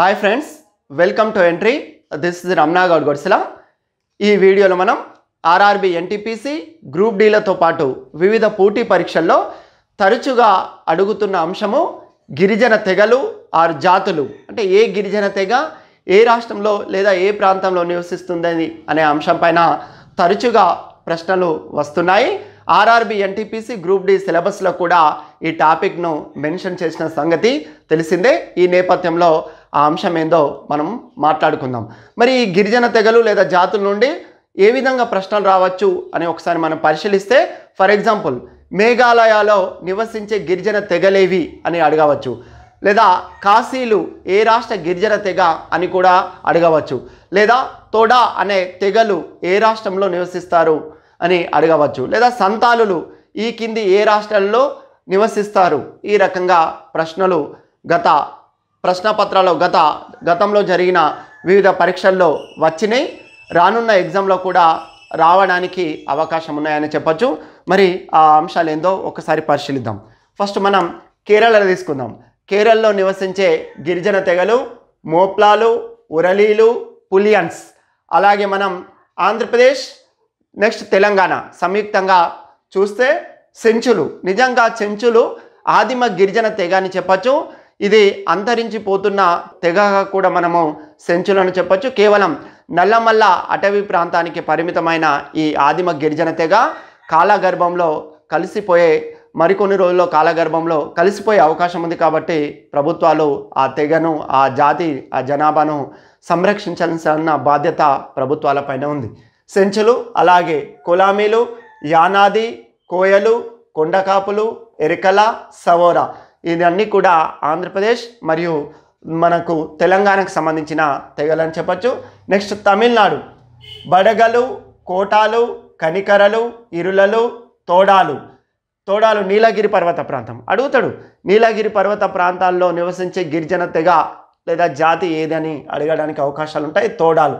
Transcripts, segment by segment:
hi friends welcome to Entri this is Ramnagoud Godisila ఈ వీడియోలో మనం ఆర్ఆర్బి ఎన్టీపీసీ గ్రూప్ డీలతో పాటు వివిధ పోటీ పరీక్షల్లో తరచుగా అడుగుతున్న అంశము గిరిజన తెగలు ఆరు జాతులు అంటే ఏ గిరిజన తెగ ఏ రాష్ట్రంలో లేదా ఏ ప్రాంతంలో నివసిస్తుందని అనే అంశంపైన తరచుగా ప్రశ్నలు వస్తున్నాయి ఆర్ఆర్బి ఎన్టీపీసీ గ్రూప్ డి సిలబస్లో కూడా ఈ టాపిక్ను మెన్షన్ చేసిన సంగతి తెలిసిందే ఈ నేపథ్యంలో ఆ అంశం ఏందో మనం మాట్లాడుకుందాం మరి ఈ గిరిజన తెగలు లేదా జాతుల నుండి ఏ విధంగా ప్రశ్నలు రావచ్చు అని ఒకసారి మనం పరిశీలిస్తే ఫర్ ఎగ్జాంపుల్ మేఘాలయాలో నివసించే గిరిజన తెగలేవి అని అడగవచ్చు లేదా కాశీలు ఏ రాష్ట్ర గిరిజన తెగ అని కూడా అడగవచ్చు లేదా తోడా అనే తెగలు ఏ రాష్ట్రంలో నివసిస్తారు అని అడగవచ్చు లేదా సంతాలులు ఈ కింది ఏ రాష్ట్రంలో నివసిస్తారు ఈ రకంగా ప్రశ్నలు గత ప్రశ్నపత్రాలు గత గతంలో జరిగిన వివిధ పరీక్షల్లో వచ్చినాయి రానున్న ఎగ్జామ్లో కూడా రావడానికి అవకాశం ఉన్నాయని చెప్పచ్చు మరి ఆ అంశాలు ఏందో ఒకసారి పరిశీలిద్దాం ఫస్ట్ మనం కేరళ తీసుకుందాం కేరళలో నివసించే గిరిజన తెగలు మోప్లాలు ఉరలీలు పులియన్స్ అలాగే మనం ఆంధ్రప్రదేశ్ నెక్స్ట్ తెలంగాణ సంయుక్తంగా చూస్తే చెంచులు నిజంగా చెంచులు ఆదిమ గిరిజన తెగ అని చెప్పచ్చు ఇది అంతరించిపోతున్న తెగగా కూడా మనము సెంచులను చెప్పచ్చు కేవలం నల్లమల్ల అటవీ ప్రాంతానికి పరిమితమైన ఈ ఆదిమ గిరిజన తెగ కాలగర్భంలో కలిసిపోయే మరికొన్ని రోజుల్లో కాలగర్భంలో కలిసిపోయే అవకాశం ఉంది కాబట్టి ప్రభుత్వాలు ఆ తెగను ఆ జాతి ఆ జనాభాను సంరక్షించాల్సిన బాధ్యత ప్రభుత్వాలపైన ఉంది సెంచులు అలాగే కులామీలు యానాది కోయలు కొండకాపులు ఎరికల సవోరా ఇవన్నీ కూడా ఆంధ్రప్రదేశ్ మరియు మనకు తెలంగాణకు సంబంధించిన తెగలని చెప్పచ్చు నెక్స్ట్ తమిళనాడు బడగలు కోటాలు కనికరలు ఇరులలు తోడాలు తోడాలు నీలగిరి పర్వత ప్రాంతం అడుగుతాడు నీలగిరి పర్వత ప్రాంతాల్లో నివసించే గిరిజన తెగ లేదా జాతి ఏదని అడగడానికి అవకాశాలు ఉంటాయి తోడాలు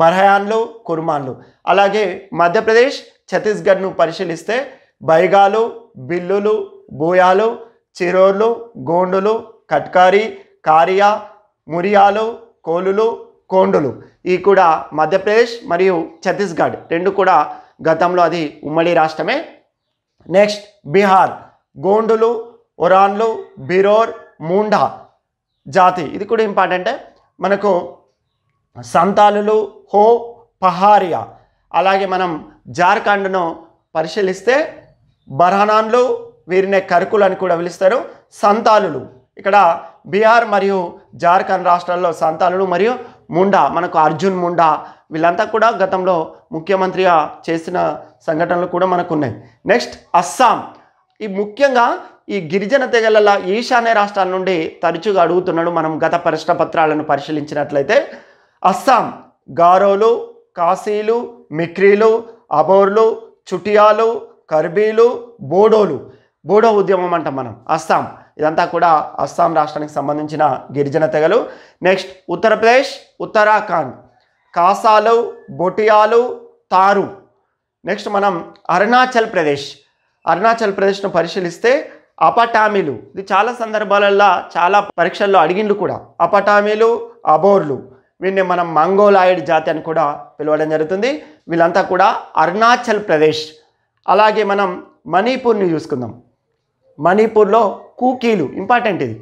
బర్హయాన్లు కుర్మాన్లు అలాగే మధ్యప్రదేశ్ ఛత్తీస్గఢ్ను పరిశీలిస్తే బైగాలు బిల్లులు బూయాలు చిరోర్లు గోండులు కట్కారి కారియా మురియాలు కోలులు కోండులు ఈ కూడా మధ్యప్రదేశ్ మరియు ఛత్తీస్గఢ్ రెండు కూడా గతంలో అది ఉమ్మడి రాష్ట్రమే నెక్స్ట్ బీహార్ గోండులు ఒరాన్లు బిరోర్ ముండా జాతి ఇది కూడా ఇంపార్టెంట్ మనకు సంతాలులు హో పహారియా అలాగే మనం జార్ఖండ్ను పరిశీలిస్తే బర్హనాన్లు వీరినే కరుకులు అని కూడా పిలుస్తారు సంతాలులు ఇక్కడ బీహార్ మరియు జార్ఖండ్ రాష్ట్రాల్లో సంతాలులు మరియు ముండా మనకు అర్జున్ ముండా వీళ్ళంతా కూడా గతంలో ముఖ్యమంత్రిగా చేసిన సంఘటనలు కూడా మనకు ఉన్నాయి నెక్స్ట్ అస్సాం ఈ ముఖ్యంగా ఈ గిరిజన తెగలల ఈశాన్య రాష్ట్రాల నుండి తరచుగా అడుగుతున్నాడు మనం గత ప్రశ్న పత్రాలను పరిశీలించినట్లయితే అస్సాం గారోలు కాశీలు మిక్రీలు అబోర్లు చుటియాలు కర్బీలు బోడోలు బోడో ఉద్యమం అంటాం మనం అస్సాం ఇదంతా కూడా అస్సాం రాష్ట్రానికి సంబంధించిన గిరిజన తెగలు నెక్స్ట్ ఉత్తరప్రదేశ్ ఉత్తరాఖండ్ కాసాలు బొటియాలు తారు నెక్స్ట్ మనం అరుణాచల్ ప్రదేశ్ అరుణాచల్ ప్రదేశ్ను పరిశీలిస్తే అపటామీలు ఇది చాలా సందర్భాలల్లో చాలా పరీక్షల్లో అడిగిండు కూడా అపటామీలు అబోర్లు వీటిని మనం మంగోలాయిడ్ జాతి అని కూడా పిలవడం జరుగుతుంది వీళ్ళంతా కూడా అరుణాచల్ ప్రదేశ్ అలాగే మనం మణిపూర్ని చూసుకుందాం మణిపూర్లో కూకీలు ఇంపార్టెంట్ ఇది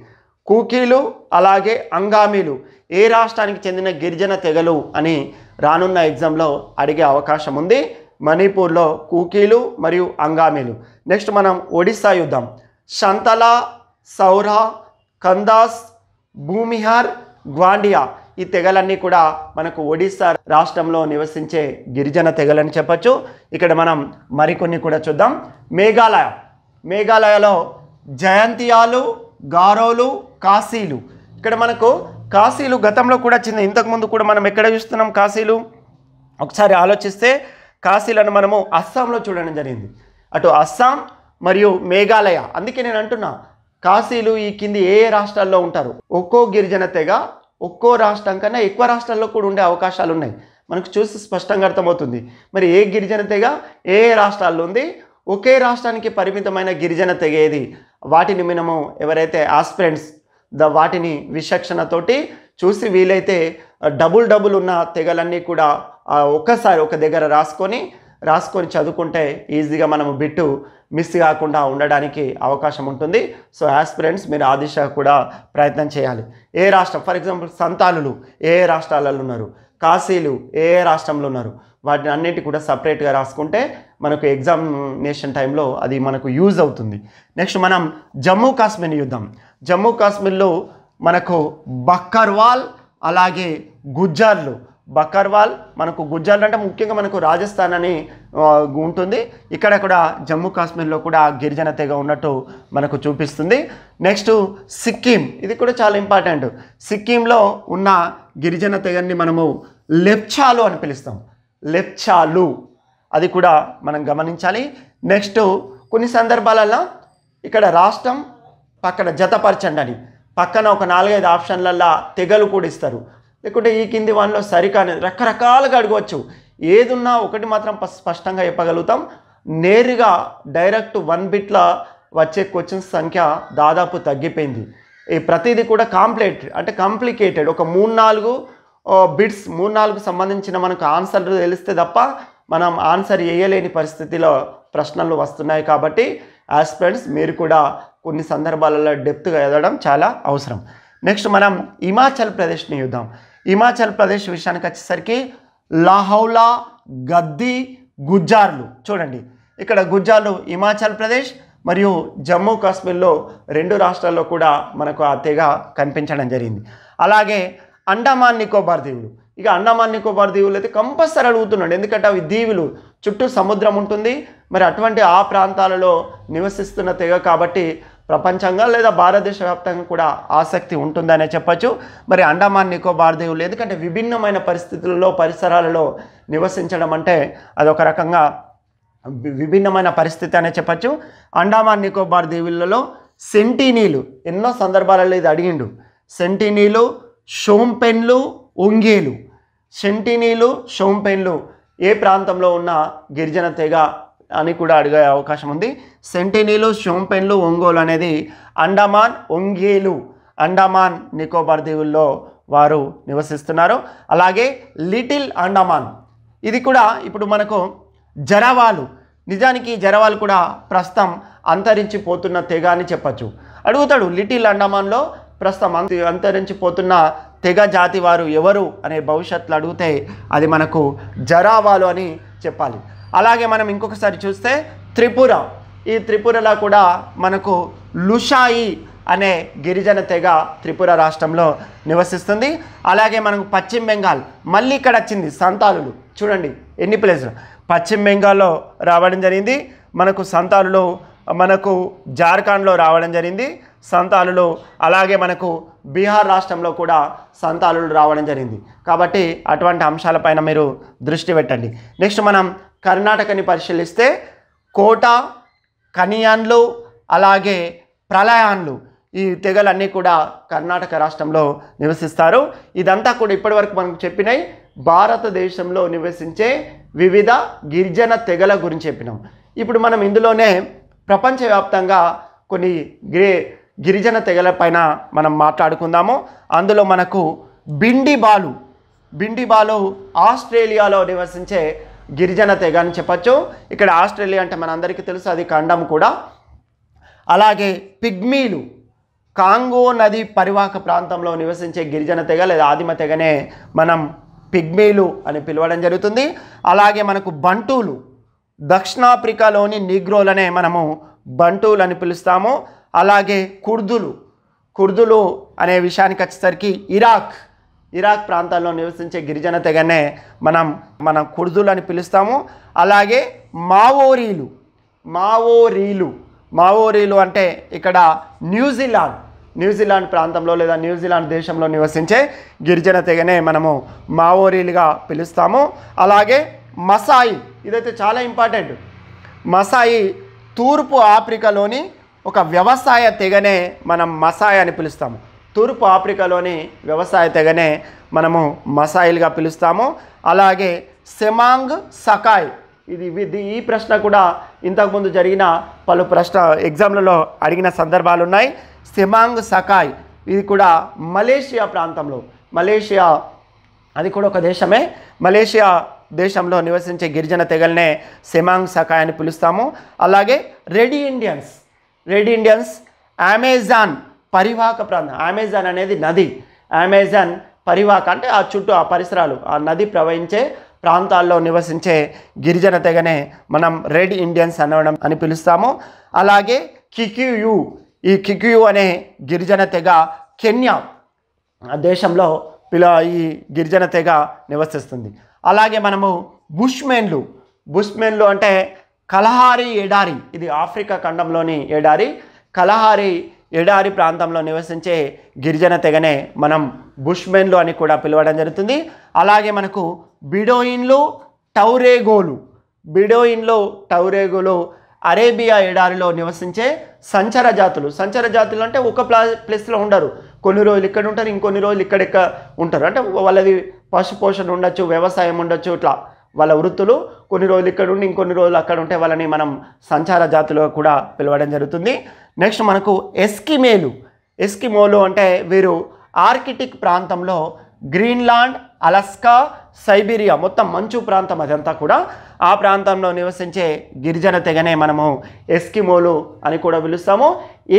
కూకీలు అలాగే అంగామీలు ఏ రాష్ట్రానికి చెందిన గిరిజన తెగలు అని రానున్న ఎగ్జామ్లో అడిగే అవకాశం ఉంది మణిపూర్లో కూకీలు మరియు అంగామీలు నెక్స్ట్ మనం ఒడిస్సా యుద్ధం శంతల సౌర కందాస్ భూమిహార్ గ్వాండియా ఈ తెగలన్నీ కూడా మనకు ఒడిస్సా రాష్ట్రంలో నివసించే గిరిజన తెగలని చెప్పచ్చు ఇక్కడ మనం మరికొన్ని కూడా చూద్దాం మేఘాలయ మేఘాలయలో జయంతియాలు గారోలు కాశీలు ఇక్కడ మనకు కాశీలు గతంలో కూడా చిన్న ఇంతకుముందు కూడా మనం ఎక్కడ చూస్తున్నాం కాశీలు ఒకసారి ఆలోచిస్తే కాశీలను మనము అస్సాంలో చూడడం జరిగింది అటు అస్సాం మరియు మేఘాలయ అందుకే నేను అంటున్నా కాశీలు ఈ కింది ఏ రాష్ట్రాల్లో ఉంటారు ఒక్కో గిరిజన తెగ ఒక్కో రాష్ట్రం కన్నా ఎక్కువ రాష్ట్రాల్లో కూడా ఉండే అవకాశాలు ఉన్నాయి మనకు చూసి స్పష్టంగా అర్థమవుతుంది మరి ఏ గిరిజన తెగ ఏ రాష్ట్రాల్లో ఉంది ఒకే రాష్ట్రానికి పరిమితమైన గిరిజన తెగేది వాటిని మినము ఎవరైతే ఆస్పిరెంట్స్ ద వాటిని విచక్షణతోటి చూసి వీలైతే డబుల్ డబుల్ ఉన్న తెగలన్నీ కూడా ఒక్కసారి ఒక దగ్గర రాసుకొని రాసుకొని చదువుకుంటే ఈజీగా మనము బిట్టు మిస్ కాకుండా ఉండడానికి అవకాశం ఉంటుంది సో యాస్పిరెంట్స్ మీరు ఆ కూడా ప్రయత్నం చేయాలి ఏ రాష్ట్రం ఫర్ ఎగ్జాంపుల్ సంతానులు ఏ రాష్ట్రాలలో ఉన్నారు కాశీలు ఏ రాష్ట్రంలో ఉన్నారు వాటిని అన్నిటి కూడా సపరేట్గా రాసుకుంటే మనకు ఎగ్జామినేషన్ టైంలో అది మనకు యూజ్ అవుతుంది నెక్స్ట్ మనం జమ్మూ కాశ్మీర్ చూద్దాం జమ్మూ కాశ్మీర్లో మనకు బక్కర్వాల్ అలాగే గుజ్జార్లు బకర్వాల్ మనకు గుజ్జాల్ అంటే ముఖ్యంగా మనకు రాజస్థాన్ అని ఉంటుంది ఇక్కడ కూడా జమ్మూ కాశ్మీర్లో కూడా గిరిజన తెగ ఉన్నట్టు మనకు చూపిస్తుంది నెక్స్ట్ సిక్కిం ఇది కూడా చాలా ఇంపార్టెంట్ సిక్కింలో ఉన్న గిరిజన తెగని మనము లెప్చాలు అని పిలుస్తాం లెప్చాలు అది కూడా మనం గమనించాలి నెక్స్ట్ కొన్ని సందర్భాలలో ఇక్కడ రాష్ట్రం పక్కన జతపరచండి అని పక్కన ఒక నాలుగైదు ఆప్షన్లల్లో తెగలు కూడా ఇస్తారు లేకుంటే ఈ కింది వానిలో సరికాని రకరకాలుగా అడగవచ్చు ఏదున్నా ఒకటి మాత్రం స్పష్టంగా చెప్పగలుగుతాం నేరుగా డైరెక్ట్ వన్ బిట్ల వచ్చే క్వశ్చన్స్ సంఖ్య దాదాపు తగ్గిపోయింది ఈ ప్రతిదీ కూడా కాంప్లీట్ అంటే కాంప్లికేటెడ్ ఒక మూడు నాలుగు బిట్స్ మూడు నాలుగు సంబంధించిన మనకు ఆన్సర్ తెలిస్తే తప్ప మనం ఆన్సర్ వేయలేని పరిస్థితిలో ప్రశ్నలు వస్తున్నాయి కాబట్టి ఫ్రెండ్స్ మీరు కూడా కొన్ని సందర్భాలలో డెప్త్గా ఎదగడం చాలా అవసరం నెక్స్ట్ మనం హిమాచల్ ప్రదేశ్ని చూద్దాం హిమాచల్ ప్రదేశ్ విషయానికి వచ్చేసరికి లాహౌలా గద్ది గుజ్జార్లు చూడండి ఇక్కడ గుజ్జార్లు హిమాచల్ ప్రదేశ్ మరియు జమ్మూ కాశ్మీర్లో రెండు రాష్ట్రాల్లో కూడా మనకు ఆ తెగ కనిపించడం జరిగింది అలాగే అండమాన్ నికోబార్ దీవులు ఇక అండమాన్ నికోబార్ దీవులు అయితే కంపల్సరీ అడుగుతున్నాడు ఎందుకంటే అవి దీవులు చుట్టూ సముద్రం ఉంటుంది మరి అటువంటి ఆ ప్రాంతాలలో నివసిస్తున్న తెగ కాబట్టి ప్రపంచంగా లేదా భారతదేశ వ్యాప్తంగా కూడా ఆసక్తి ఉంటుందనే చెప్పచ్చు మరి అండమాన్ నికోబార్ దీవులు ఎందుకంటే విభిన్నమైన పరిస్థితులలో పరిసరాలలో నివసించడం అంటే అదొక రకంగా విభిన్నమైన పరిస్థితి అనే చెప్పచ్చు అండమాన్ నికోబార్ దీవులలో సెంటీనీలు ఎన్నో సందర్భాలలో ఇది అడిగిండు సెంటీనీలు షోంపెన్లు ఒంగేలు సెంటీనీలు షోంపెన్లు ఏ ప్రాంతంలో ఉన్న గిరిజన తెగ అని కూడా అడిగే అవకాశం ఉంది సెంటినీలు షోంపెన్లు ఒంగోలు అనేది అండమాన్ ఒంగేలు అండమాన్ నికోబార్ దీవుల్లో వారు నివసిస్తున్నారు అలాగే లిటిల్ అండమాన్ ఇది కూడా ఇప్పుడు మనకు జరవాలు నిజానికి జరవాలు కూడా ప్రస్తుతం అంతరించిపోతున్న తెగ అని చెప్పచ్చు అడుగుతాడు లిటిల్ అండమాన్లో ప్రస్తుతం అంత అంతరించిపోతున్న తెగ జాతి వారు ఎవరు అనే భవిష్యత్తులో అడిగితే అది మనకు జరావాలు అని చెప్పాలి అలాగే మనం ఇంకొకసారి చూస్తే త్రిపుర ఈ త్రిపురలో కూడా మనకు లుషాయి అనే గిరిజన తెగ త్రిపుర రాష్ట్రంలో నివసిస్తుంది అలాగే మనకు పశ్చిమ బెంగాల్ మళ్ళీ ఇక్కడ వచ్చింది సంతాలులు చూడండి ఎన్ని ప్లేసులు పశ్చిమ బెంగాల్లో రావడం జరిగింది మనకు సంతాలులు మనకు జార్ఖండ్లో రావడం జరిగింది సంతాలులు అలాగే మనకు బీహార్ రాష్ట్రంలో కూడా సంతాలులు రావడం జరిగింది కాబట్టి అటువంటి అంశాలపైన మీరు దృష్టి పెట్టండి నెక్స్ట్ మనం కర్ణాటకని పరిశీలిస్తే కోట కనియాన్లు అలాగే ప్రళయాన్లు ఈ తెగలన్నీ కూడా కర్ణాటక రాష్ట్రంలో నివసిస్తారు ఇదంతా కూడా ఇప్పటివరకు మనకు చెప్పినాయి భారతదేశంలో నివసించే వివిధ గిరిజన తెగల గురించి చెప్పినాం ఇప్పుడు మనం ఇందులోనే ప్రపంచవ్యాప్తంగా కొన్ని గ్రే గిరిజన తెగల పైన మనం మాట్లాడుకుందాము అందులో మనకు బిండిబాలు బిండిబాలు ఆస్ట్రేలియాలో నివసించే గిరిజన తెగ అని చెప్పచ్చు ఇక్కడ ఆస్ట్రేలియా అంటే మనందరికీ తెలుసు అది ఖండం కూడా అలాగే పిగ్మీలు కాంగో నది పరివాహక ప్రాంతంలో నివసించే గిరిజన తెగ లేదా ఆదిమ తెగనే మనం పిగ్మీలు అని పిలవడం జరుగుతుంది అలాగే మనకు బంటూలు దక్షిణాఫ్రికాలోని నిగ్రోలనే మనము బంటూలు అని పిలుస్తాము అలాగే కుర్దులు కుర్దులు అనే విషయానికి వచ్చేసరికి ఇరాక్ ఇరాక్ ప్రాంతాల్లో నివసించే గిరిజన తెగనే మనం మన కుర్దులు అని పిలుస్తాము అలాగే మావోరీలు మావోరీలు మావోరీలు అంటే ఇక్కడ న్యూజిలాండ్ న్యూజిలాండ్ ప్రాంతంలో లేదా న్యూజిలాండ్ దేశంలో నివసించే గిరిజన తెగనే మనము మావోరీలుగా పిలుస్తాము అలాగే మసాయి ఇదైతే చాలా ఇంపార్టెంట్ మసాయి తూర్పు ఆఫ్రికాలోని ఒక వ్యవసాయ తెగనే మనం మసాయి అని పిలుస్తాము తూర్పు ఆఫ్రికాలోని వ్యవసాయ తెగనే మనము మసాయిల్గా పిలుస్తాము అలాగే సెమాంగ్ సకాయ్ ఇది ఈ ప్రశ్న కూడా ఇంతకుముందు జరిగిన పలు ప్రశ్న ఎగ్జామ్లలో అడిగిన సందర్భాలు ఉన్నాయి సెమాంగ్ సకాయ్ ఇది కూడా మలేషియా ప్రాంతంలో మలేషియా అది కూడా ఒక దేశమే మలేషియా దేశంలో నివసించే గిరిజన తెగలనే సెమాంగ్ సకాయ్ అని పిలుస్తాము అలాగే red Indians red Indians Amazon పరివాహక ప్రాంతం అమెజాన్ అనేది నది అమెజాన్ పరివాహక అంటే ఆ చుట్టూ ఆ పరిసరాలు ఆ నది ప్రవహించే ప్రాంతాల్లో నివసించే గిరిజన తెగనే మనం రెడ్ ఇండియన్స్ అనవడం అని పిలుస్తాము అలాగే కిక్యూయు ఈ కిక్యూ అనే గిరిజన తెగ కెన్యా దేశంలో పిల ఈ గిరిజన తెగ నివసిస్తుంది అలాగే మనము బుష్మెన్లు బుష్మెన్లు అంటే కలహారి ఎడారి ఇది ఆఫ్రికా ఖండంలోని ఎడారి కలహారి ఎడారి ప్రాంతంలో నివసించే గిరిజన తెగనే మనం బుష్మెన్లు అని కూడా పిలవడం జరుగుతుంది అలాగే మనకు బిడోయిన్లు టౌరేగోలు బిడోయిన్లు టౌరేగోలు అరేబియా ఎడారిలో నివసించే సంచర జాతులు సంచర జాతులు అంటే ఒక ప్లా ప్లేస్లో ఉండరు కొన్ని రోజులు ఇక్కడ ఉంటారు ఇంకొన్ని రోజులు ఇక్కడెక్క ఉంటారు అంటే వాళ్ళది పశుపోషణ ఉండొచ్చు వ్యవసాయం ఉండొచ్చు ఇట్లా వాళ్ళ వృత్తులు కొన్ని రోజులు ఇక్కడ ఉండి ఇంకొన్ని రోజులు అక్కడ ఉంటే వాళ్ళని మనం సంచార జాతులు కూడా పిలవడం జరుగుతుంది నెక్స్ట్ మనకు ఎస్కిమేలు ఎస్కిమోలు అంటే వీరు ఆర్కిటిక్ ప్రాంతంలో గ్రీన్లాండ్ అలస్కా సైబీరియా మొత్తం మంచు ప్రాంతం అదంతా కూడా ఆ ప్రాంతంలో నివసించే గిరిజన తెగనే మనము ఎస్కిమోలు అని కూడా పిలుస్తాము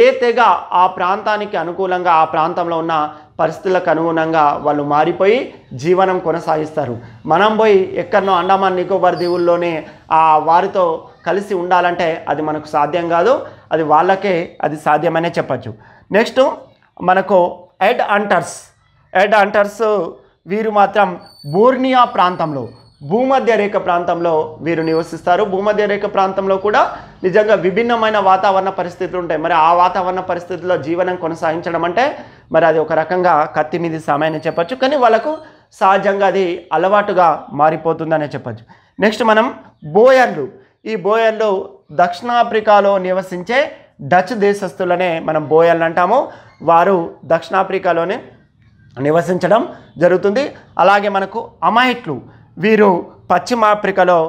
ఏ తెగ ఆ ప్రాంతానికి అనుకూలంగా ఆ ప్రాంతంలో ఉన్న పరిస్థితులకు అనుగుణంగా వాళ్ళు మారిపోయి జీవనం కొనసాగిస్తారు మనం పోయి ఎక్కడనో అండమాన్ నికోబార్ దీవుల్లోనే ఆ వారితో కలిసి ఉండాలంటే అది మనకు సాధ్యం కాదు అది వాళ్ళకే అది సాధ్యమనే చెప్పచ్చు నెక్స్ట్ మనకు ఎడ్ అంటర్స్ ఎడ్ అంటర్స్ వీరు మాత్రం బోర్నియా ప్రాంతంలో భూమధ్య రేఖ ప్రాంతంలో వీరు నివసిస్తారు భూమధ్య రేఖ ప్రాంతంలో కూడా నిజంగా విభిన్నమైన వాతావరణ పరిస్థితులు ఉంటాయి మరి ఆ వాతావరణ పరిస్థితుల్లో జీవనం కొనసాగించడం అంటే మరి అది ఒక రకంగా కత్తి మీద సమయాన్ని చెప్పచ్చు కానీ వాళ్ళకు సహజంగా అది అలవాటుగా మారిపోతుందనే చెప్పచ్చు నెక్స్ట్ మనం బోయర్లు ఈ బోయర్లు దక్షిణాఫ్రికాలో నివసించే డచ్ దేశస్తులనే మనం బోయర్లు అంటాము వారు దక్షిణాఫ్రికాలోనే నివసించడం జరుగుతుంది అలాగే మనకు అమాయిట్లు వీరు పశ్చిమాఫ్రికాలో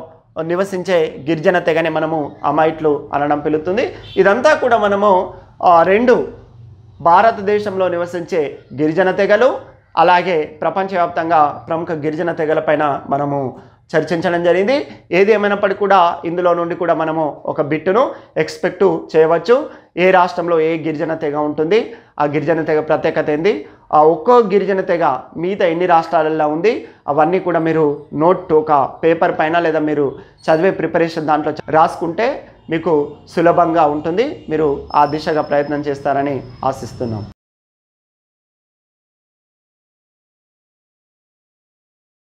నివసించే గిరిజన తెగని మనము అమాయిట్లు అనడం పిలుతుంది ఇదంతా కూడా మనము రెండు భారతదేశంలో నివసించే గిరిజన తెగలు అలాగే ప్రపంచవ్యాప్తంగా ప్రముఖ గిరిజన తెగలపైన మనము చర్చించడం జరిగింది ఏది ఏమైనప్పటికీ కూడా ఇందులో నుండి కూడా మనము ఒక బిట్టును ఎక్స్పెక్ట్ చేయవచ్చు ఏ రాష్ట్రంలో ఏ గిరిజన తెగ ఉంటుంది ఆ గిరిజన తెగ ప్రత్యేకత ఏంది ఆ ఒక్కో గిరిజన తెగ మిగతా ఎన్ని రాష్ట్రాలలో ఉంది అవన్నీ కూడా మీరు నోట్ ఒక పేపర్ పైన లేదా మీరు చదివే ప్రిపరేషన్ దాంట్లో రాసుకుంటే మీకు సులభంగా ఉంటుంది మీరు ఆ దిశగా ప్రయత్నం చేస్తారని ఆశిస్తున్నాం